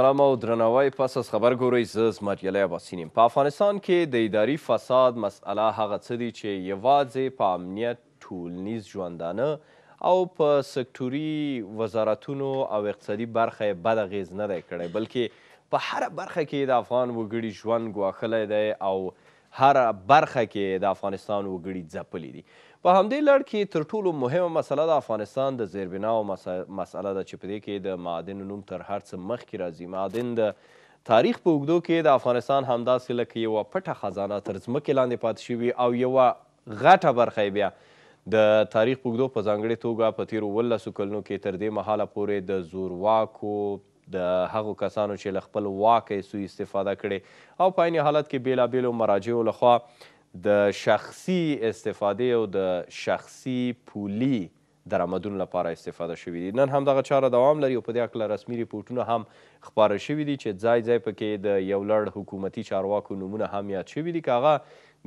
سلام او درناوی پس از خبر ګورئ زه زمریلی عباسین یم په افغانستان کې د اداري فساد مسئله هغه څه دي چې یوازې په امنیت ټولنیز ژوندانه او په سکتوري وزارتونو او اقتصادي برخه یې بد اغیز نه دی کړی بلکې په هره برخه کې د افغان وګړي ژوند ګواښلی دی او هر برخه کې د افغانستان وګړي ځپلی دي په همدې لړ کې تر ټولو مهمه مسله د افغانستان د زیربناو مسله ده چې په دې کې د معادن نوم تر هر څه مخکې راځي معادن د تاریخ په اوږدو کې د افغانستان همداسې لکه یوه پټه خزانه تر ځمکې لاندې پاتې شوي او یوه غټه برخه بیا د تاریخ په اوږدو په ځانګړې توګه په تیرو اوولسو کلونو کې تر دې مهاله پورې د زورواکو د هغو کسانو چې له خپل واکه سوء استفاده کړې او په عین حالت کې بېلابېلو مراجعو لخوا د شخصي استفادې او د شخصي پولي درآمدونو لپاره استفاده شوي دي نن هم دغه چاره دوام لري او په دې هکله رسمي ریپورټونه هم خپاره شوي دي چې ځای ځای پکې د یو لړ حکومتي چارواکو نومونه هم یاد شوي دي که هغه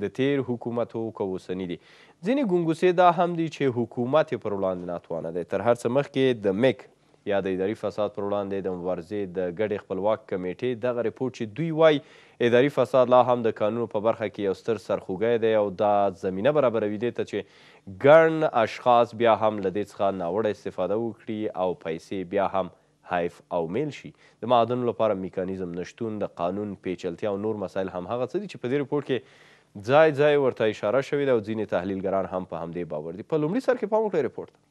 د تیر حکومت او که اوسني دي ځینې ګنګوسې دا هم دي چې حکومت یې پر وړاندې ناتوانه دی تر هر څه مخکې د میک یا د اداري فساد پر وړاندې د مبارزې د ګډې خپلواک کمیټې دغه رپورټ چې دوی وای اداري فساد لا هم د قانونو په برخه کې یو ستر سرخوږی دی او دا زمینه برابروي دې ته چې ګڼ اشخاص بیا هم له دې څخه ناوړه استفاده وکړي او پیسې بیا هم حیف او میل شي د معادنو لپاره میکانیزم نشتون د قانون پیچلتیا او نور مسایل هم هغه څه دي چې په دې رپورټ کې ځای ځای ورته اشاره شوې ده او ځینې تحلیلګران هم په همدې باور دي په لومړي سر کې پام وکړئ رپورټ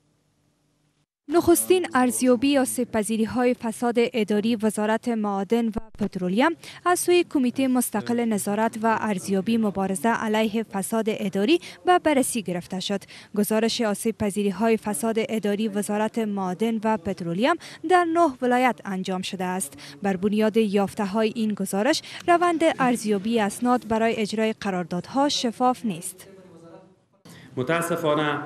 نخستین ارزیابی یا سپذیری های فساد اداری وزارت معادن و پترولیم از سوی کمیته مستقل نظارت و ارزیابی مبارزه علیه فساد اداری و بررسی گرفته شد. گزارش آسیب پذیری های فساد اداری وزارت معادن و پترولیم در نه ولایت انجام شده است. بر بنیاد یافته های این گزارش روند ارزیابی اسناد برای اجرای قراردادها شفاف نیست. متاسفانه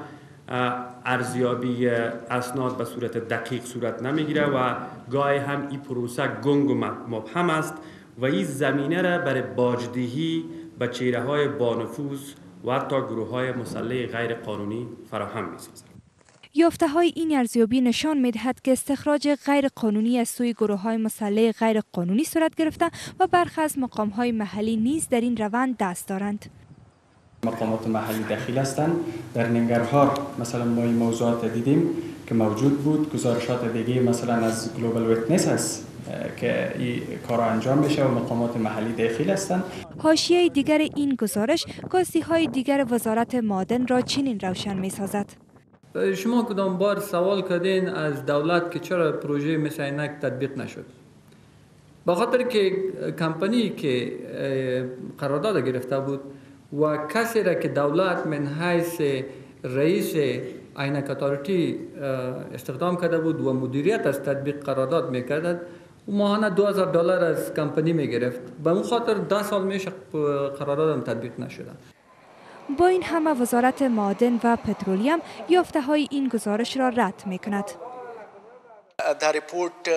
ارزیابی اسناد به صورت دقیق صورت نمیگیره و گاهی هم این پروسه گنگ و مبهم است و این زمینه را برای باجدهی به چهره های بانفوس و حتی گروه های مسلح غیر قانونی فراهم می‌سازد. یافته های این ارزیابی نشان می دهد که استخراج غیر قانونی از سوی گروه های مسلح غیر قانونی صورت گرفته و برخی از مقام های محلی نیز در این روند دست دارند. مقامات محلی دخیل هستند در ننگرهار مثلا ما این موضوعات دیدیم که موجود بود گزارشات دیگه مثلا از گلوبال ویتنس هست که این کار انجام بشه و مقامات محلی دخیل هستند هاشیه دیگر این گزارش کاسی های دیگر وزارت مادن را چنین روشن می سازد شما کدام بار سوال کردین از دولت که چرا پروژه مثل اینک تطبیق نشد بخاطر خاطر که کمپانی که قرارداد گرفته بود و کسی را که دولت من حیث رئیس این استخدام کرده بود و مدیریت از تطبیق قرارداد میکردد او ماهانه 2000 هزار دلار از کمپنی میگرفت به اون خاطر ده سال میشه قراردادم تطبیق نشده با این همه وزارت مادن و پترولیم یافته های این گزارش را رد میکند دا ریپورت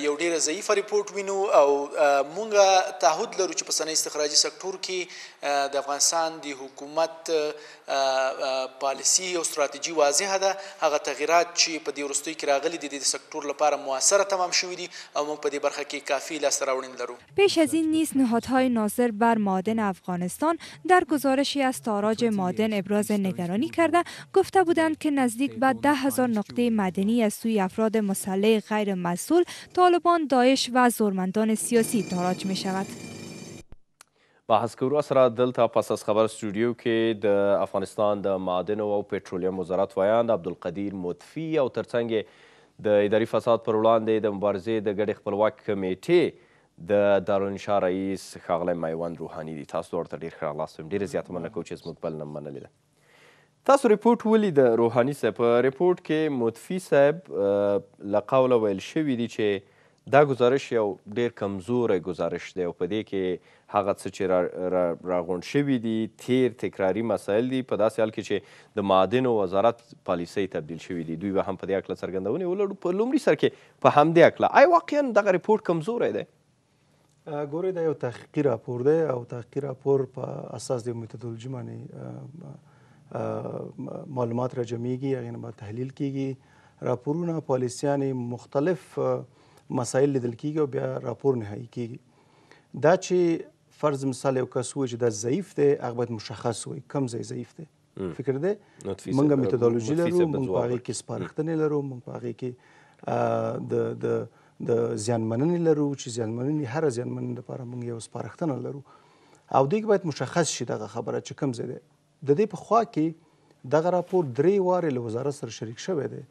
یو ډیره ضعیف ریپورت وینو او مونږه تعهد لرو چې په سنې استخراجي سکتور کې د افغانستان د حکومت پالیسی او ستراتیژي واضحه ده هغه تغیرات چې په دې وروستیو کې راغلي دي د سکتور لپاره موثره تمام شوې دي او موږ په دې برخه کې کافی لاسته راوړنې لرو پیش از این نیز نهادهای ناظر بر معادن افغانستان در گزارشی از تاراج معادن ابراز نگرانی کرده گفته بودند که نزدیک به ده هزار نقطه مدنی از سوی افراد افراد مسلح غیر مسئول طالبان داعش و زورمندان سیاسی تاراج می شود بحث کورو سره دلته پس از خبر استودیو کې د افغانستان د معدن او پټرولیم وزارت ویاند عبدالقدیر مطفی او ترڅنګ د اداري فساد پر وړاندې د مبارزې د ګډې خپلواک کمیټې د دارالانشا رئیس ښاغلی میوند روحاني دي تاسو ورته ډېر ښه راغلاست ویم ډېره زیاته مننه کوو چې زموږ بلنه منلې ده تاسو ریپورت ولید روحاني صاحب په ریپورت کې مطفي صاحب له قوله ویل شوی دی چې دا گزارش یو ډیر کمزوری گزارش دی او په دې کې هغه څه چې راغونډ شوي دي تیر تکراري مسایل دي په داسې حال کې چې د معادنو وزارت پالیسۍ تبدیل شوي دي دوی به هم په دې هکله څرګندونې ولرو په لومړي سر کې په همدې هکله آیا واقعا دغه ریپورت کمزوری دی ګورئ دا یو تحقیقي راپور دی او تحقیقي راپور په اساس د میتودولوژي باندې معلومات را جمعیږي هغې نه به تحلیل کیږي راپورونه پالیسیانې مختلف مسایل لیدل کیږي او بیا راپور نهایی کیږي دا چې فرض مثال یو کس وایي چې دا ضعیف دی هغه باید مشخص وایي کوم ځای ضعیف دی فکر دی منګه میتودولوژي لرو موږ په هغه کې سپارښتنې لرو موږ په هغه کې د د د زیانمننې لرو چې زیانمننې هر زیانمننې لپاره موږ یو سپارښتنه لرو او دوی باید مشخص شي دغه خبره چې کوم ځای دی د دې په خوا کې دغه راپور درې واره له وزارت سره شریک شوی دی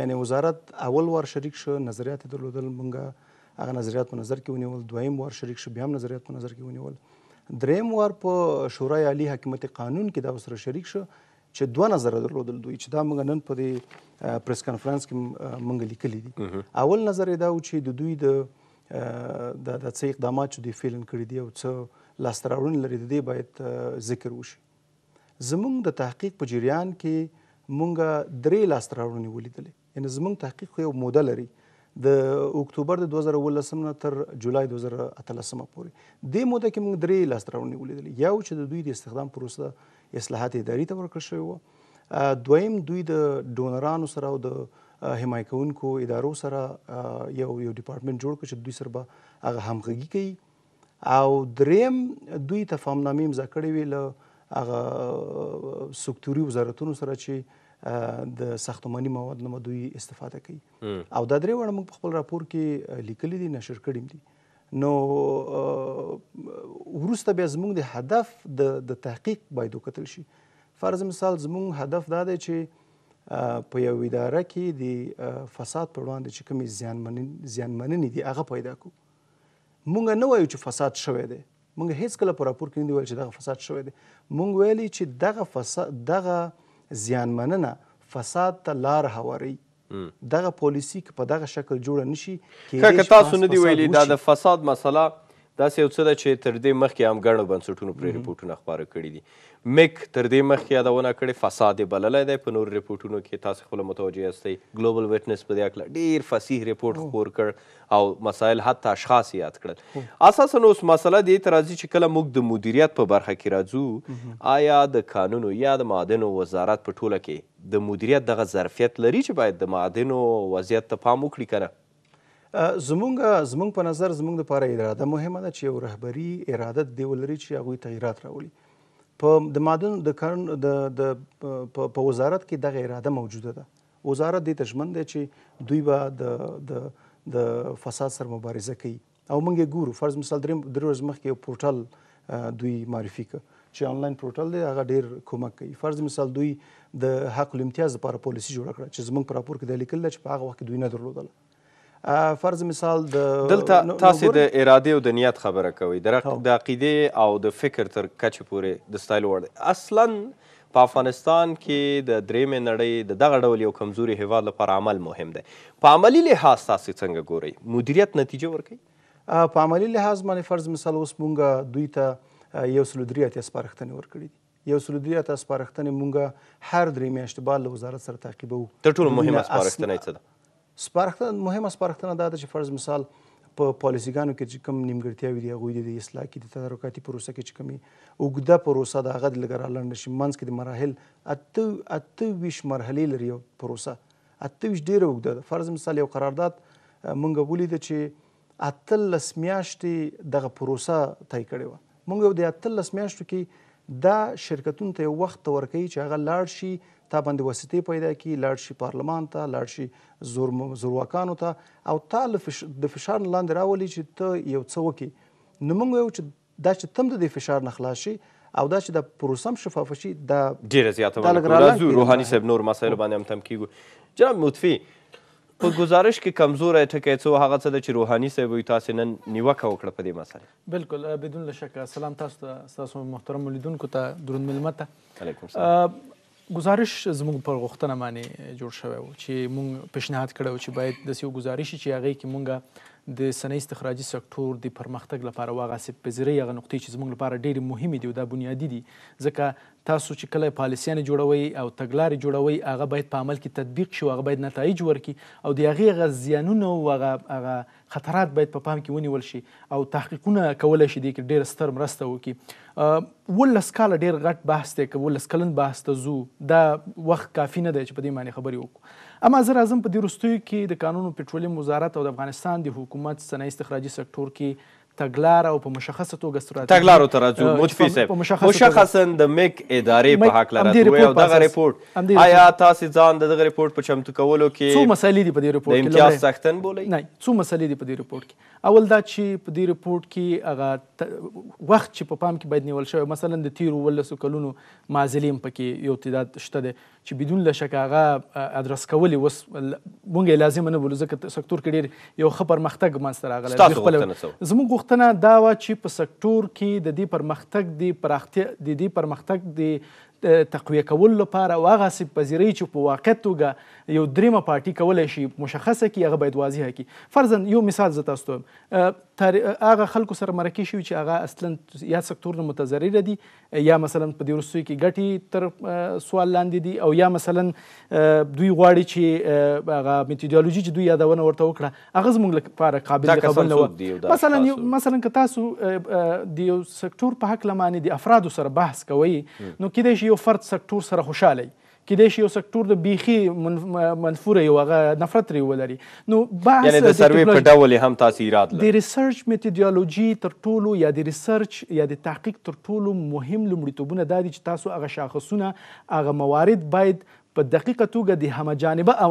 یعنی وزارت اول وار شریک شو نظریات درلودل مونږه هغه نظریات په نظر کې ونیول دویم وار شریک شو بیا هم نظریات په نظر کې ونیول دریم وار په شورای عالی حکومت قانون کې دا سره شریک شو چې دوه نظر درلودل دوی چې دا موږ نن په دې پریس کانفرنس کې موږ لیکلي دي اول نظر دا و چې د دوی د د څه اقدامات چې دوی فعلا کړی دي او څه لاسته راوړنې لري د دې باید ذکر وشي زمونږ د تحقیق په جریان کې مونږ درې لاسته راوړنې ولیدلې یعنی زمونږ تحقیق خو یو موده لري د اکتوبر د 2018 نه تر جولای 2013 پورې د موده کې موږ درې لاسته راوړنې ولیدلې یو چې د دوی د استخدام پروسه اصلاحات اداري ته ورکړل شوی و دویم دوی د ډونرانو سره او د حمایه کوونکو ادارو سره یو یو ډپارټمنټ جوړ کړ چې دوی سره به هغه همغږي کوي او دریم دوی تفاهم نامې امضا کړې وي له هغه سکتوري وزارتونو سره چې د ساختماني مواد نه دوی استفاده کوي او دا درې وړ موږ په خپل راپور کې لیکلي دي نشر کړیم دي نو ورسته بیا زموږ د هدف د د تحقیق باید وکتل شي فرض مثال زموږ هدف دا دی چې په یو اداره کې د فساد پر وړاندې چې کومې زیانمنې زیانمنې دي هغه پیدا کو مونږ نه وایو چې فساد شوی دی موږ هیڅ کله په راپور کې نه ویل چې دغه فساد شوی دی موږ ویلي چې دغه فساد دغه زیانمننه فساد ته لار هواري دغه پالیسی که په دغه شکل جوړه نشي که تاسو نه دی ویلي دا د فساد مسله داسې یو څه ده چې تر دې مخکې هم ګڼو بنسټونو پرې ریپورټونه خپاره کړي دي میک تر دې مخکې یادونه کړې فساد یې بللی دی په نورو ریپورټونو کې تاسې خپله متوجه یاستئ ګلوبل ویټنس په دې هکله ډېر فصیح ریپورټ خپور کړ او مسایل حتی اشخاص یاد کړل اساسا اوس مسله دې ته راځي چې کله موږ د مدیریت په برخه کې راځو آیا د کانونو یا د معادنو وزارت په ټوله کې د مدیریت دغه ظرفیت لري چې باید د معادنو وضعیت ته پام وکړي که نه زمونږ زمونږ په نظر زمونږ لپاره اراده مهمه ده چې یو رهبری اراده دی ولري چې هغه تغیرات راولي په د مادن د کرن د د په وزارت کې دغه اراده موجوده ده وزارت د تشمن دی چې دوی به د د د فساد سره مبارزه کوي او موږ ګورو فرض مثال دریم دروز مخکې یو پورټل دوی معرفي کړ چې آنلاین پورټل دی هغه ډیر کومک کوي فرض مثال دوی د حق الامتیاز لپاره پالیسی جوړ کړه چې زمونږ پر راپور کې د لیکل چې په هغه وخت دوی نه درلودله فرض مثال د دلته تاسو د اراده او د نیت خبره کوي د عقیدې او د فکر تر کچې پورې د ستایل وړ اصلا په افغانستان کې د درېمې نړۍ د دغه ډول یو کمزوري هیواد لپاره عمل مهم دی په عملي لحاظ تاسو څنګه ګورئ مدیریت نتیجه ورکوي په عملي لحاظ باندې فرض مثال اوس مونږ دوی ته یو سل درې اتیا سپارښتنې ورکړي دي یو سل درې اتیا سپارښتنې مونږ هر درې میاشتې بعد له وزارت سره تعقیبوو تر ټولو مهمه سپارښتنه څه ده سپارښتنه مهمه سپارښتنه دا ده چې فرض مثال په پالیسیګانو کې چې کوم نیمګړتیاوې دي هغوی د اصلاح کې د تدارکاتي پروسه کې چې کومې اوږده پروسه ده هغه د لږه رالنډه شي منځ کې د مراحل اته اته ویشت مرحلې لري یو پروسه اته ویشت ډېره اوږده ده فرض مثال یو قرارداد موږ ولیده چې اتلس میاشتې دغه پروسه طی کړې وه موږ د اتلس میاشتو کې دا شرکتونو ته یو وخت ورکوي چې هغه لاړ شي تا باندې وسیطې پیدا کی لاړ شي پارلمان ته لاړ شي زور زورواکانو ته او تا د فشار لاندې راولي چې ته یو څه وکې نو موږ یو چې دا چې تم د دې فشار نه خلاص شي او دا چې د پروسم شفاف شي دا ډیره زیاته راځو روحاني صاحب نور مسایل باندې هم تم کیږو جناب مطفي په گزارش کې کمزوره ټکی څه هغه څه ده چې روحاني صاحب وي تاسې نن نیوکه وکړه په دې مسله بلکل بدون له شکه سلام تاسو ته ستاسو محترم لیدونکو ته درود مېلمه ته علیکم سلام گزارش زموږ پر غوښتنه باندې جوړ شوی و چې مونږ پیشنهاد کړی و چې باید داسې یو ګزارش شي چې هغې کې مونږ د صنعتي استخراجي سکتور د پرمختګ لپاره واغه سي پزري هغه نقطې چې زموږ لپاره ډېر مهمه دي او دا بنیادی دي ځکه تاسو چې کله پالیسیان جوړوي او تګلارې جوړوي هغه باید په عمل کې تطبیق شي هغه باید نتایج ورکړي او د هغې هغه زیانونه او هغه خطرات باید په پا پام کې ونیول شي او تحقیقونه کولی شي دې کې ډېره ستر مرسته وکړي ولس کاله ډېر غټ بحث دی که ولس کلن بحث ته ځو دا وخت کافي نه دی چې په دې معنی خبرې وکړو اما زه راځم په دې وروستیو کې د قانون پټرولیم وزارت او د افغانستان د حکومت صنایع استخراجي سکتور کې تګلار او په مشخصه توګه ستراتیژي تګلار او ترجمه مجفي صاحب مشخصا د میک ادارې په حق لاره دوی او دغه ریپورت آیا تاسو ځان دغه ریپورت په چمتو کولو کې څو مسلې دي په دې ریپورت کې امتیاز سختن بولی نه څو مسلې دي په دې ریپورت کې اول دا چې په دې ریپورت کې هغه وخت چې په پام کې باید نیول شوی مثلا د تیر ولسو کلونو معزلیم پکې یو تعداد شته دی چې بدون له شک هغه ادرس کولې وس مونږه لازم نه بولو ځکه سکتور کې ډیر یو خبر مختګ منستر راغلی خپل زموږ غوښتنه دا و چې په سکتور کې د دې پرمختګ دی پراختي د دې پرمختګ دی تقویه کول لپاره واغه سي پذیری چې په واقع توګه یو دریمه پارټي کولای شي مشخصه کی هغه باید واضحه کی فرضاً یو مثال زه تاسو ته هغه خلکو سره مرکه شوي چې هغه اصلا یا سکتور نه متضرر دي یا مثلا په دې وروستیو کې ګټې تر سوال لاندې دي او یا مثلا دوی غواړي چې هغه میتودولوژي چې دوی یادونه ورته وکړه هغه زموږ لپاره قابل قبول نه مثلا یو مثلا که تاسو د یو سکتور په حق لمانه دي افرادو سره بحث کوي نو کېدای شي یو فرد سکتور سره خوشاله کېدای شي یو سکتور د بیخي منفوره یو هغه نفرت لري ولري نو بحث یعنی د سروې په ډول هم تاثیرات لري د ریسرچ میتودولوژي تر ټولو یا د ریسرچ یا د تحقیق تر ټولو مهم لومړیتوبونه دا دي چې تاسو هغه شاخصونه هغه موارد باید په دقیقه توګه د همه جانبه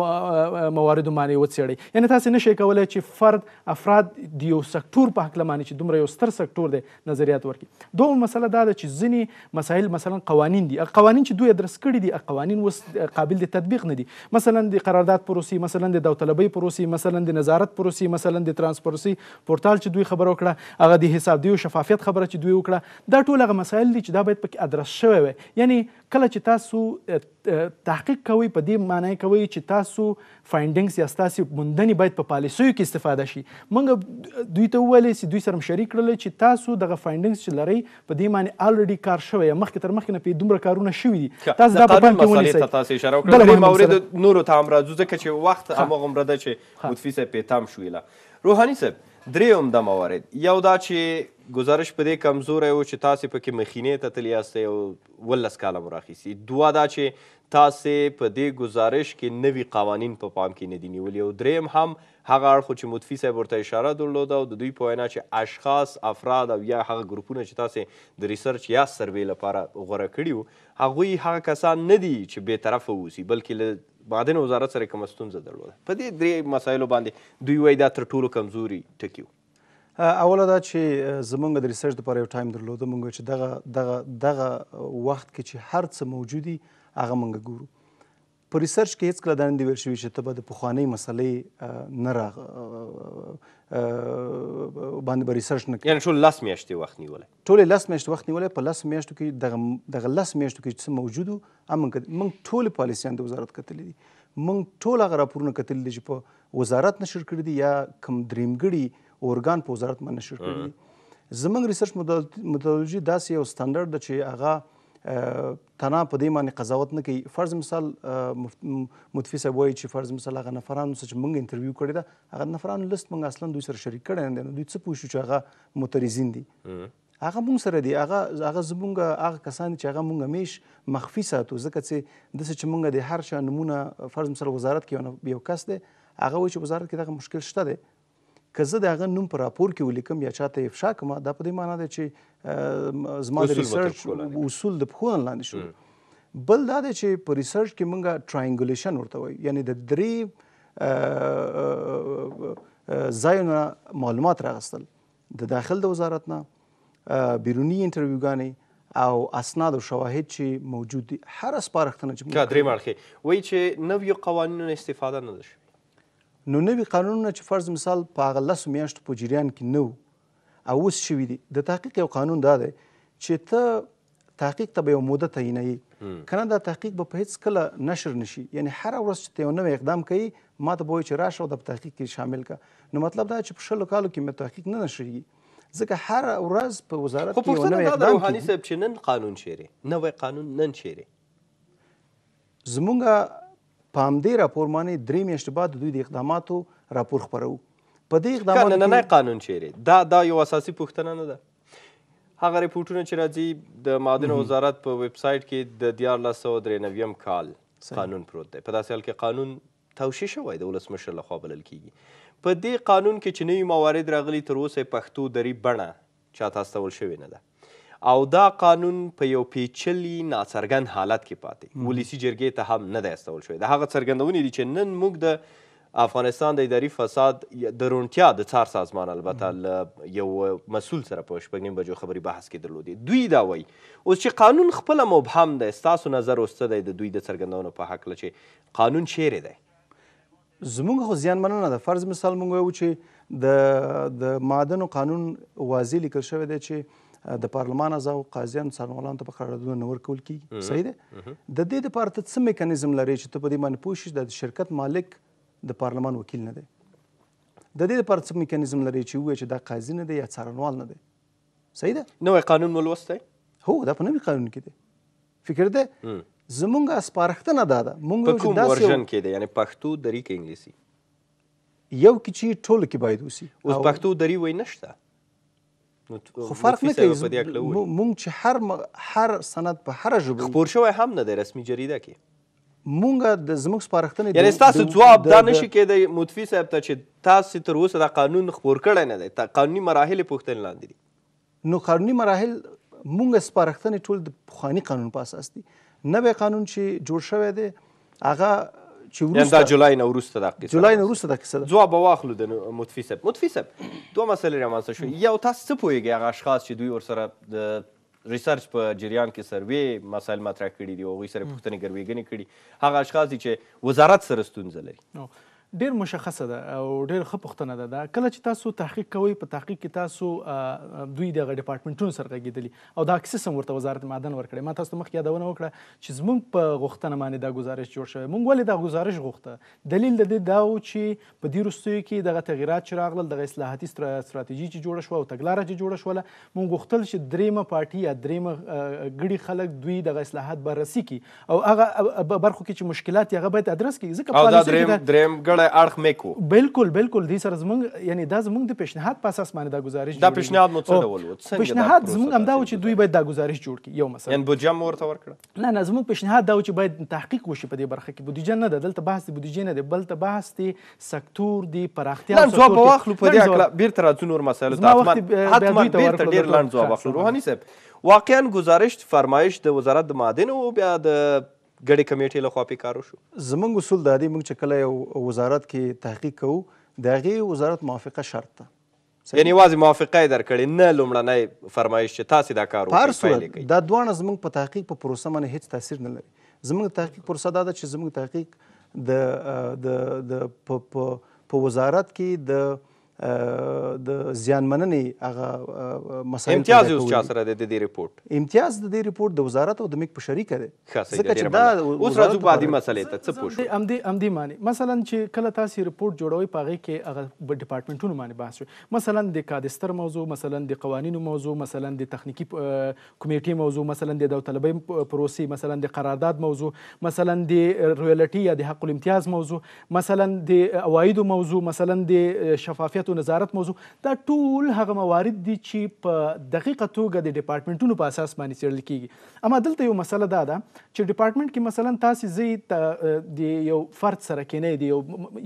مواردو باندې وڅېړئ یعنی تاسو نشئ کولای چې فرد افراد د یو سکتور په هکله باندې چې دومره یو ستر سکتور دی نظریات ورکړي دوم مسله دا ده چې ځینې مسایل مثلا قوانین دي قوانین چې دوی درس کړي دي قوانین وس قابل د تطبیق نه دي مثلا د قرارداد پروسې مثلا د داوطلبۍ پروسې مثلا د نظارت پروسې مثلا د ترانسپورسي پورتال چې دوی خبرو کړه هغه د حساب دی او شفافیت خبره چې دوی وکړه دا ټول هغه مسایل دي چې دا باید پکې ادرس شوی وي یعنی کله چې تاسو تحقیق کوئ په دې معنی کوئ چې تاسو فایندینګز یا ستاسو موندنې باید په پالیسیو کې استفاده شي موږ دوی ته وویلې چې دوی سره شریک کړل چې تاسو دغه فایندینګز چې لرئ په دې معنی الریډي کار شوی مخکې تر مخکې نه په دومره کارونه شوي دي تاسو دا په پام کې ونیسئ تاسو اشاره وکړه د مورد نورو ته هم راځو ځکه چې وخت هماغه مرده چې متفیسه پیتام شویله روحاني صاحب درې عمده موارد یو دا چې گزارش په دې کمزوری و چې تاسې پکې مخینې ته تللی یاستئ او ولس کاله مو راخیستي دوه دا چې تاسې په دې گزارش کې نوي قوانین په پا پام کې نه دي نیولي او دریم هم هغه اړخ چې مطفي صاحب ورته اشاره درلوده او د دوی په وینا چې اشخاص افراد او یا هغه ګروپونه چې تاسې د ریسرچ یا سروې لپاره غوره کړي وو هغوی هغه کسان نه دي چې بېطرفه واوسي بلکې له معدن وزارت سره کومه ستونزه درلوده په دې درې مسایلو باندې دوی وایي دا تر ټولو کمزوري ټکي وو اوله دا چې زمونږ د ریسرچ لپاره یو ټایم درلود مونږ چې دغه دغه دغه وخت کې چې هر څه موجودي هغه مونږ ګورو په ریسرچ کې هیڅ کله دا نه دی ویل شوي چې ته به د پخوانۍ مسلې نه راغ باندې به ریسرچ نه کوې یعنې ټول لس میاشتې وخت نیولی ټولې لس میاشتې وخت نیولی په لس میاشتو کې دغه دغه لس میاشتو کې چې څه موجود وو موږ ټولې پالیسیان د وزارت کتلې دي موږ ټول هغه راپورونه کتلي دي چې په وزارت نشر کړي دي یا کوم درېمګړي اورګان په وزارت باندې نشر کړی زمنګ ریسرچ میتودولوژي داسې یو سټانډرد ده چې هغه تنا په دې باندې قضاوت نه کوي فرض مثال متفی صاحب وایي چې فرض مثال هغه نفرانو چې موږ انټرویو کړی دا هغه نفرانو لیست موږ اصلا دوی سره شریک کړی نه دوی څه پوښتنه چې هغه معترضین دي هغه مونږ سره دی هغه هغه زمونږ هغه کسان چې هغه مونږ همیش مخفي ساتو ځکه چې د چې مونږ د هر شان نمونه فرض مثال وزارت کې یو کس دی هغه وایي چې وزارت کې دغه مشکل شته دی که زه د هغه نوم په راپور کې ولیکم یا چاته افشا کوم دا په دې معنا ده چې زما د ریسرچ اصول د پخو لاندې شو بل دا ده چې په ریسرچ کې مونږه ټرایانګولیشن ورته وایو یعنی د درې ځایونه معلومات راغستل د داخل د وزارت نه بیرونی انټرویوګانې او اسناد او شواهد چې موجود دي هر سپارښتنه چې درې مړخه وایي چې نوې قوانینو استفاده نه ده شوې نو نوې قانونونه چې فرض مثال په هغه لسو میاشتو په جریان کې نه وو او اوس شوي دي د تحقیق یو قانون دا دی چې ته تحقیق ته به یو موده تعینوي کنه دا تحقیق به په هیڅ کله نشر نشي یعنی هر ورځ چې ته یو نوی اقدام کوي ما ته به وایي چې راشه او د تحقیق کې شامل کا نو مطلب دا چې په شلو کالو کې مې تحقیق نه نشریږي ځکه هر ورځ په وزارت کې یو نوی اقدام کوي روحاني صاحب چې نن قانون شیری نوی قانون نن شیری زمونږ په همدې راپور باندې درې میاشتې بعد دوی د اقداماتو راپور خپرو په دې اقداماتو کې نننی قانون چیرې دا دا یو اساسي پوښتنه نه ده هغه ریپورټونه چې راځي د معادنو وزارت په ویب سایټ کې د دیارلس سوه درې نویم کال قانون پروت دی په داسې حال کې قانون توشی شوی د ولسمشر لخوا بلل کیږي په دې قانون کې چې نوي موارد راغلي تر اوسه پښتو دري بڼه چاته استول شوې نه ده او دا قانون په یو پیچلي ناڅرګند حالت کې پاتې ولسی جرګې ته هم نه دی استول شوی د هغه څرګندونې دي چې نن موږ د افغانستان د اداري فساد د روڼتیا د څار سازمان البته یو مسول سره په شپږ نیم بجو خبري بحث کې درلودې دوی دا وایي اوس چې قانون خپله مبهم دی ستاسو نظر اوس څه دی د دوی د څرګندونو په هکله چې قانون چیرې دی زموږ خو زیانمنونه ده فرض مثال موږ وایو چې د د معدنو قانون واضح لیکل شوی دی چې د پارلمان اعضاو قاضیانو څارنوالانو ته په قراردادونه ورکول کیږي صحیح ده د دې لپاره ته څه میکانیزم لري چې ته په دې باندې پوه شې د شرکت مالک د پارلمان وکیل نه دی د دې لپاره څه میکانیزم لري چې وایي چې دا قاضي نه دی یا څارنوال نه دی صحیح ده نوې قانون مو لوستی هو دا په نوې قانون کې دی فکر ده زمونږه سپارښتنه دا ده مونږ په کوم ورژن کې دی یعنی پښتو دري کې انګلیسي یو کې چې ټول کې باید وسی اوس پښتو دري وای نشته خو فرق نه کوي مونږ چې هر م... هر سند په هر ژبه خبر شوی هم نه د رسمي جریده کې مونږ د زموږ سپارښتنې یعنی تاسو جواب دا نشي کېدی مطفي صاحب ته چې تاسو تر اوسه دا قانون خبر کړی نه دی قانوني مراحل پوښتنې لاندې دي نو قانوني مراحل مونږ سپارښتنې ټول د پخواني قانون په اساس دي نوی قانون چې جوړ شوی دی هغه چې ورسته یعنی دا جولای نه ورسته دا قصه جولای نه ورسته دا قصه ده ځواب واخلو د مطفي صاحب مطفي صاحب دوه مسلې رامنځته شو یو تاسو څه پوهیږئ هغه اشخاص چې دوی ورسره د ریسرچ په جریان کې سروې مسایل مطرح کړي دي او هغوی سره پوښتنې ګرویګنې کړي هغه اشخاص دي چې وزارت سره ستونزه لري ډیر مشخصه ده او ډیر ښه پوښتنه ده دا کله چې تاسو تحقیق کوئ په تحقیق کې تاسو دوی دغه ډپارټمنټونو سره غږیدلی او دا اکسسم ورته وزارت معدن ورکړی ما تاسو ته مخکې یادونه وکړه چې زموږ په غوښتنه باندې دا گزارش جوړ شوی موږ ولې دا گزارش غوښته دلیل د دې دا و چې په دې وروستیو کې دغه تغیرات چې راغلل دغه اصلاحاتي ستراتیژي چې جوړه شوه او تګلاره چې جوړه شوله موږ غوښتل چې درېمه پارټي یا درېمه ګډي خلک دوی دغه اصلاحات بررسي کړي او هغه برخو کې چې مشکلات یې هغه باید ادرس کړي ځکه پالیسي درېم درېم ګړی اړخ میکو بالکل بالکل دې سره زمونږ یعنی دا زمونږ د پیشنهاد په اساس باندې دا گزارش دا پیشنهاد مو څه ډول و پیشنهاد زمونږ همدا و چې دوی باید دا گزارش جوړ کړي یو مثلا یعنی بودجه مو ورته ورکړه نه نه زمونږ پیشنهاد دا و چې باید تحقیق وشي په دې برخه کې بودجه نه ده دلته بحث دی بودجه نه دی بلته بحث دی سکتور دی پراختیا او ځواب واخلو په دې اکلا بیرته راځو نور مسایل ته حتما حتما بیرته ډیر لاند ځواب واخلو روحاني صاحب واقعا گزارش فرمایش د وزارت د معدن او بیا د ګډې کمیټې له خوا پې کار وشو زموږ اصول دا دی موږ چې کله یو وزارت کې تحقیق کوو د هغې وزارت موافقه شرط ده یعنی یوازې موافقه یې درکړې نه لومړنی فرمایش چې تاسې دا کار په هر صورت دا دواړه زموږ په تحقیق په پروسه باندې هیڅ تاثیر نه لري زموږ تحقیق پروسه دا ده چې زموږ تحقیق د د د په وزارت کې د د زیانمننې هغه مسایل امتیاز اوس چا سره د دې ریپورت امتیاز د دې ریپورت د وزارت او د میک په شریکه دی ځکه چې دا اوس راځو بادي مسلې ته څه پوښتنه امدی امدی معنی مثلا چې کله تاسو ریپورت جوړوي پاغه کې هغه ډپارټمنټونو باندې بحث شي مثلا د کادستر موضوع مثلا د قوانینو موضوع مثلا د تخنیکی کمیټې موضوع مثلا د دولتلبي پروسې مثلا د قرارداد موضوع مثلا د رویلټي یا د حق الامتیاز موضوع مثلا د اوایدو موضوع مثلا د شفافیت امنیت او نظارت موضوع دا ټول هغه موارد دي چې په دقیقه توګه د ډپارټمنټونو په اساس باندې څېړل کیږي اما دلته یو مسله دا ده چې ډپارټمنټ کې مثلا تاسو زی د یو فرد سره کېنی دی یو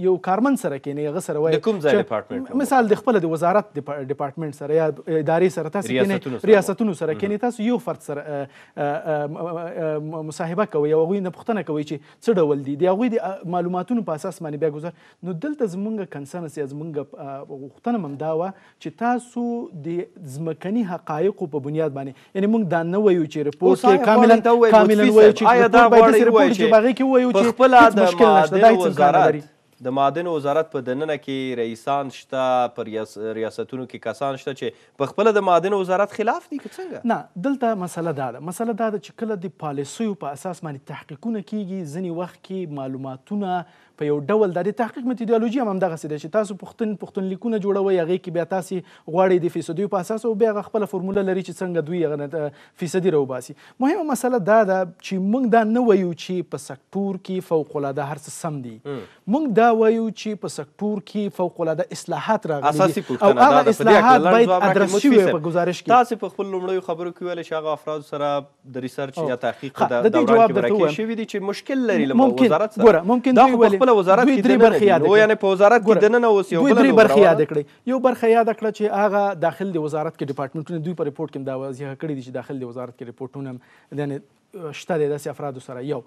یو کارمن سره کېنی هغه سره وایي کوم ځای ډپارټمنټ مثال د خپل د وزارت ډپارټمنټ سره یا ادارې سره تاسو کېنی ریاستونو سره کېنی تاسو یو فرد سره مصاحبه کوي او هغوی نه پوښتنه کوي چې څه ډول دي د هغوی د معلوماتونو په اساس باندې بیا ګذر نو دلته زمونږ کنسرنس یا زمونږ غوښتنه هم دا وه چې تاسو د ځمکني حقایقو په بنیاد باندې یعنی موږ دا نه وایو چې رپورټ کې کاملا کاملا وایو چې آیا دا غواړي وایي چې باغې کې وایو چې خپل د معادن وزارت د معادن وزارت په دننه کې رئیسان شته پر ریاستونو کې کسان شته چې په خپل د معادن وزارت خلاف دي که څنګه نه دلته مسله دا ده مسله دا ده چې کله د پالیسیو په اساس باندې تحقیقونه کیږي ځینې وخت کې معلوماتونه په یو ډول د تحقیق میتودولوژي هم دغه سده چې تاسو پښتون پښتون لیکونه جوړوي هغه کې بیا تاسو غواړي د فیصدي په اساس او بیا خپل فورموله لري چې څنګه دوی هغه فیصدي راوباسي مهمه مسله دا ده چې موږ دا نه وایو چې په سکتور کې فوق العاده هر څه سم دي موږ دا وایو چې په سکتور کې فوق العاده اصلاحات راغلي او هغه اصلاحات باید ادرس شوي په گزارش کې تاسو په خپل لومړی خبرو کې ویل شغه افراد سره د ریسرچ یا تحقیق د دوران کې راکې شوې دي چې مشکل لري لمو وزارت سره ممکن دا خپل دننه وزارت کې درې برخې یاد کړي یعنی په وزارت کې دننه اوس یو بل درې برخې یاد کړي یو برخه یاد کړه چې هغه داخل دی وزارت کې ډپارټمنټونه دوی په ریپورت کې دا وضعیت کړی دي چې داخل دی وزارت کې ریپورتونه یعنی شته د داسې افرادو سره یو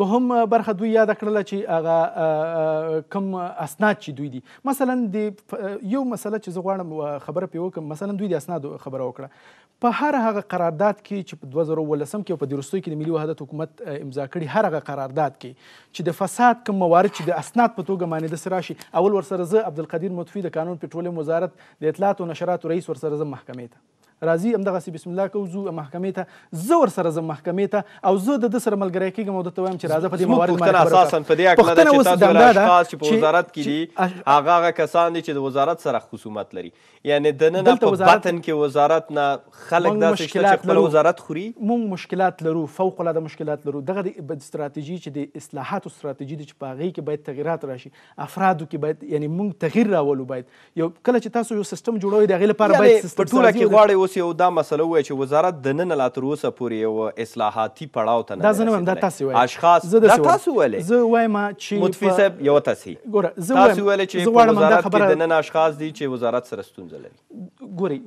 دوهم برخه دوی یاد کړله چې هغه کم اسناد چې دوی دي مثلا د یو مسله چې زه غواړم خبره پې وکړم مثلا دوی د اسنادو خبره وکړه په هر هغه قرارداد کې چې په 2018 کې په دروستوي کې د ملي وحدت حکومت امضا کړي هر هغه قرارداد کې چې د فساد کوم موارد چې د اسناد په توګه باندې د سراشي اول ورسره زه عبدالقدیر مطفي د قانون پټرولیم وزارت د اطلاعات او نشراتو رئیس ورسره زه محکمې ته راځي همدغه سي بسم الله کو زو محکمې ته زه ور سره زم محکمې ته او زه د د سره ملګری کېږم او د ته وایم چې راځه په دې موارد باندې اساسا په دې اکل چې تاسو د اشخاص چې په وزارت کې دي هغه هغه کسان دي چې د وزارت سره خصومت لري یعنی د نن په باطن کې وزارت نه خلک داسې شته چې خپل وزارت خوري مونږ مشکلات لرو فوق العاده مشکلات لرو دغه د استراتیجی چې د اصلاحاتو استراتیجی د چپاغي کې باید تغیرات راشي افرادو کې باید یعنی مونږ تغیر راولو باید یو کله چې تاسو یو سیستم جوړوي دغه لپاره باید سیستم ټوله کې غواړي اوس یو دا مسله وای چې وزارت د نن لا تر اوسه پورې یو اصلاحاتي پړاو ته نه دا زنه دا تاسو وای اشخاص دا تاسو وای زه وایم چې متفی صاحب یو تاسو ګوره زه وایم تاسو وای چې وزارت کې د نن اشخاص دي چې وزارت سره ستونزه لري ګوري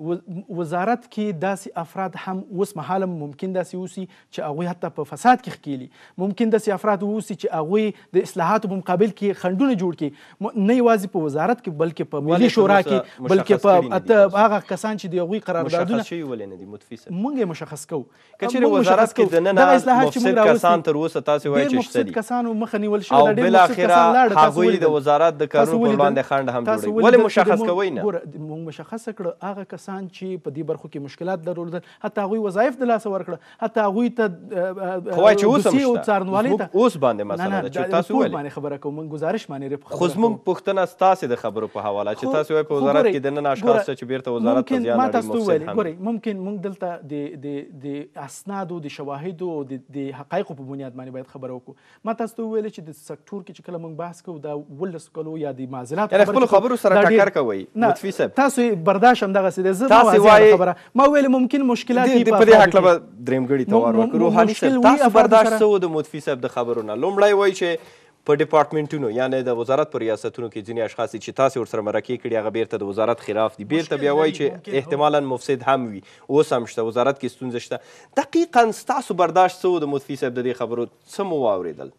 وزارت کې داسې افراد هم اوس مهاله ممکن داسې اوسي چې هغوی حتی په فساد کې ښکېلي ممکن داسې افراد اوسي چې هغوی د اصلاحاتو په مقابل کې خنډونه جوړ کړي نه یوازې په وزارت کې بلکې په ملي شورا کې بلکې په هغه کسان چې د هغوی قراردادونه مشخص شوي ولې نه دي متفیسه موږ یې مشخص کوو که چېرې وزارت کې دننه مفسد کسان تر اوسه تاسې وایي چې شته دي کسانو مخه نیول شوې ده ډېر مفسد کسان لاړه تاسو هغوی د وزارت د کارونو پر وړاندې خنډ هم جوړوي ولې مشخص کوئ نه موږ مشخص کړه هغه کسان چې په دې برخو کې مشکلات درلودل حتی هغوی وظایف د لاسه ورکړه حتی هغوی ته قوای چې اوس هم څارنوالي ته اوس باندې مسله ده چې تاسو ولې باندې خبره کوم من گزارش باندې رپ خو زموږ پوښتنه ستاسو د خبرو په حواله چې تاسو په وزارت کې د نن اشخاص چې بیرته وزارت ته ځان لري ممکن موږ دلته د د د اسنادو د شواهدو او د حقایقو په بنیاد باندې باید خبره وکړو ما تاسو ته ویل چې د سکتور کې چې کله موږ بحث کوو دا ولس کلو یا د معضلات خبرو سره ټکر کوي متفیسب تاسو برداشت هم دغسې دی زه تاسې وایي ما ویل ممکن مشکلات دي په دې هکله به درېمګړي ته وار وکړو روحاني صاحب تاسو برداشت څه و د مطفي صاحب د خبرو نه لومړی وایي چې په ډپارټمنټونو یعنی د وزارت په ریاستونو کې ځینې اشخاص چې تاسې ورسره مرکې کړي هغه بیرته د وزارت خلاف دي بیرته بیا وایي چې احتمالا مفسد هم وي اوس هم شته وزارت کې ستونزه شته دقیقا ستاسو برداشت څه و د مطفي صاحب د دې خبرو څه مو واورېدل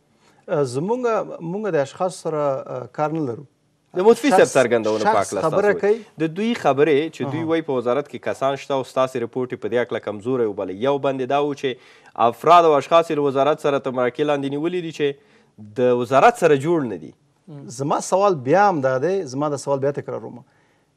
زمونږ مونږ د اشخاص سره کار نه لرو د مطفي صاحب څرګندونه په اکله خبره کوي د دوی خبرې چې دوی وای په وزارت کې کسان شته او ستاسو رپورټ په دې اکله کمزورې وبلې یو بندې دا و چې افراد او اشخاص یې وزارت سره تر مرکې لاندې نیولي دي چې د وزارت سره جوړ نه دي زما سوال بیا هم دا دی زما د سوال بیا تکرارومه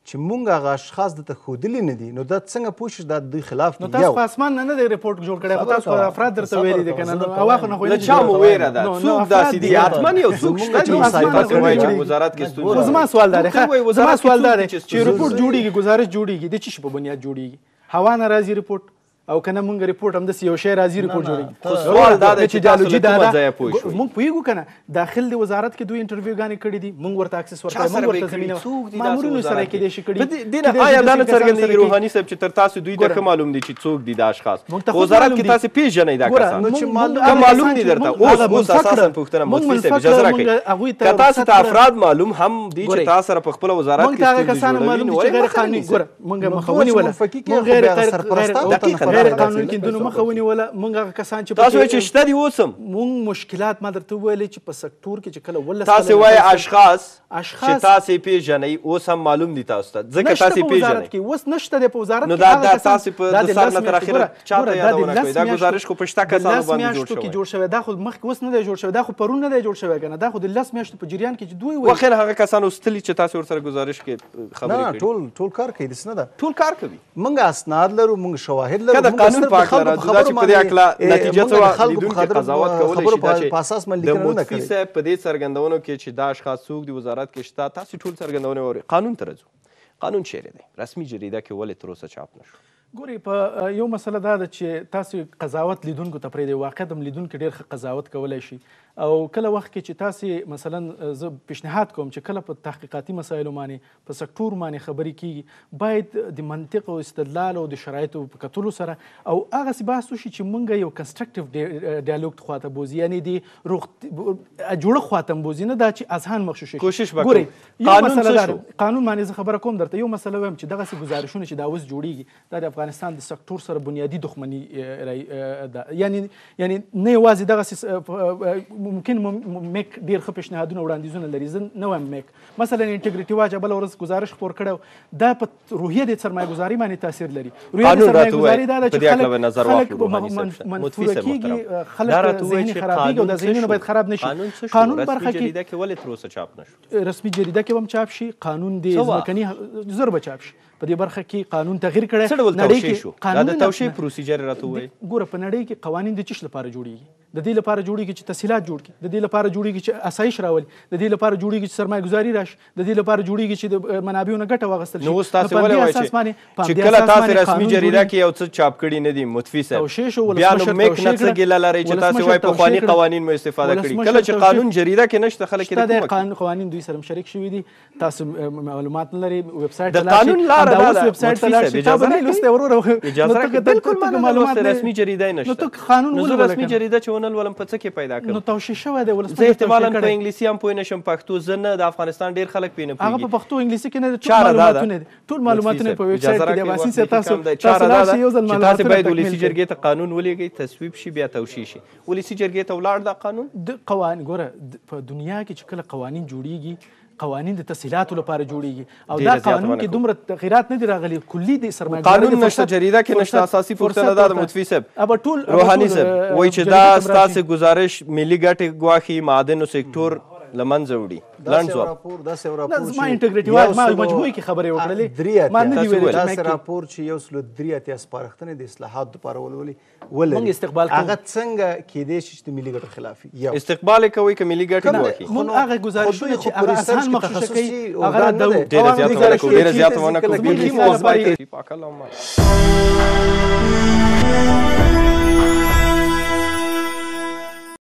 چې مونږ هغه اشخاص د تخودلې نه دي نو دا څنګه پوښښ د دوی خلاف دی نو تاسو اسمان نه دی ریپورت جوړ کړی خو تاسو افراد درته ویلي دي کنه او واخ نه خو نه چا مو ویره ده څوک داسې دي اتمن یو څوک شته چې صاحب کوي چې وزارت کې ستونزه زما سوال دار ښه زما سوال دار چې ریپورت جوړیږي گزارش جوړیږي د چی په بنیاد جوړیږي هوا ناراضي ریپورت او کنه مونږ ریپورت هم د یو شی راځي ریپورت جوړیږي سوال دا دی چې ایدیالوژي دا ده مونږ پوهیږو کنه داخل دی وزارت کې دوی انټرویو غانې کړې دي مونږ ورته اکسس ورکړ مونږ ورته زمينه مامورونو سره کې دي شي کړې دي آیا دا نه څرګندې روحاني صاحب چې تر تاسو دوی د معلوم دي چې څوک دي دا اشخاص وزارت کې تاسو پیژنې دا کسان معلوم دي درته اوس اوس اساسا پوښتنه مفتی صاحب اجازه راکړي که تاسو ته افراد معلوم هم دي چې تاسو سره په خپل وزارت کې څوک دي معلوم دي چې غیر قانوني ګوره مونږ مخونی ولا مونږ غیر غیر دقیقه غیر قانوني کیندونو مخه ونیوله موږ هغه کسان چې تاسو چې شته دي اوسم موږ مشکلات ما درته ویلې چې په سکتور کې چې کله ولس تاسو وای اشخاص اشخاص چې تاسو پیژنې اوس هم معلوم دي تاسو ته ځکه تاسو پیژنې کې اوس نشته د وزارت کې نو دا تاسو په د سر نه تر اخره چاته یادونه کوي دا گزارش خو پښتا کسانو باندې جوړ شوی کې جوړ شوی دا خو مخکې اوس نه دی جوړ شوی دا خو پرون نه دی جوړ شوی کنه دا خو د لس میاشتو په جریان کې چې دوی وایي واخر هغه کسانو ستلی چې تاسو ورسره گزارش کې خبرې کوي نه ټول ټول کار کوي دسنه دا ټول کار کوي منګه اسناد لرو منګه شواهد لرو د قانون پاک لره جدا چې په دې اکلا نتیجه څه لیدونکو قضاوت کولای شي دا چې په اساس من لیکنه نه کوي صاحب په دې څرګندونو کې چې دا اشخاص څوک دی وزارت کې شته تاسو ټول څرګندونه وری قانون ترځو قانون چیرې دی رسمي جریده کې ولې تر اوسه چاپ نشو ګوري په یو مسله دا ده چې تاسو قضاوت لیدونکو ته پرې دی واقعا د لیدونکو ډیر قضاوت کولای شي او کله وخت کې چې تاسو مثلا زه پیشنهاد کوم چې کله په تحقیقاتي مسایلو باندې په سکتور باندې خبرې کیږي باید د منطق او استدلال او د شرایطو په کتلو سره او هغه سی بحث وشي چې مونږ یو کنستراکټیو ډایالوګ خواته بوزي یعنی دی روغ جوړ خواته بوزي نه دا چې اذهان مخشوش شي کوشش وکړي قانون څه شو قانون باندې خبره کوم درته یو مسله وایم چې دغه سی گزارشونه چې دا اوس جوړیږي دا د افغانستان د سکتور سره بنیادی دښمنی ده یعنی یعنی نه یوازې دغه ممکن میک ډیر ښه پیشنهادونه وړاندیزونه لري زه نه وایم میک مثلا انټیګریټي واچ بل ورځ گزارش خپور کړو دا په روحیه د سرمایه گزاري باندې تاثیر لري روحیه د سرمایه گزاري دا چې خلک خلک منفور کیږي خلک ذهني خرابېږي او د ذهنونه باید خراب نشي قانون برخه کې جریده کې ولې تر اوسه چاپ نشو رسمي جریده کې هم چاپ شي قانون دی ځمکني ضرب چاپ شي په دې برخه کې قانون تغیر کړی نړۍ کې قانون د توشیح پروسیجر راته وایي ګوره په نړۍ کې قوانین د چش لپاره جوړیږي د دې لپاره جوړیږي چې تسهیلات جوړ کړي د دې لپاره جوړیږي چې اسایش راولي د دې لپاره جوړیږي چې سرمایه‌ګزاري راشي د دې لپاره جوړیږي چې د منابعونو ګټه واغستل شي نو تاسو ولې وایئ چې کله تاسو رسمي جریده کې یو څه چاپ کړی نه دی متفی صاحب بیا نو میک نه څه ګیله لري چې تاسو وايي په قانوني قوانین مو استفاده کړی کله چې قانون جریده کې نشته خلک د قانون قوانین دوی سره مشارک شوی دي تاسو معلومات لري ویب سټ د قانون لار دا ویب سټ تلاشي تاسو نه لسته ورور اجازه بالکل معلومات رسمي جریده نشته نو ته قانون ولې رسمي جریده چې ونه لولم په څه کې پیدا کړم نو توشیح شوی دی ولسمشر زه احتمالا په انګلیسي هم پوه نه شم پښتو زه نه د افغانستان ډیر خلک پې نه پوهېږي هغه په پښتو انګلیسي کې نه دی ټول معلوماتونه دي ټول معلوماتونه په ویب سایټ کې دي واسي چې تاسو تاسو لاشي یو ځل معلومات تاسو باید ولسی جرګې ته قانون ولېږئ تصویب شي بیا توشیح شي ولسی جرګې ته ولاړ دا قانون د قوانین ګوره په دنیا کې چې کله قوانین جوړیږي قوانین د تسهیلات لپاره جوړیږي او دا قانون کې دومره تغیرات نه دي راغلي کلی د سرمایه قانون نشته جریده کې نشته اساسي پوښتنه ده د متفي صاحب اب ټول روحاني صاحب وایي چې دا ستاسو گزارش ملي ګټې ګواخي معادنو سکتور لمنځه وړي لاندې ځواب راپور دا سه راپور چې ما انټیګریټیو ما مجموعه کې خبرې وکړلې ما نه دی ویل چې دا راپور چې یو سل درې اتیا سپارښتنې د اصلاحات لپاره ولولې ولې موږ استقبال کوو هغه څنګه کېدې چې د ملي ګټو خلاف یو استقبال کوي چې ملي ګټې وایي موږ هغه گزارش چې هغه اساس مخشوش کوي هغه د ډیر زیات ونه کوي ډیر زیات ونه کوي کی موضوع پاکه لومه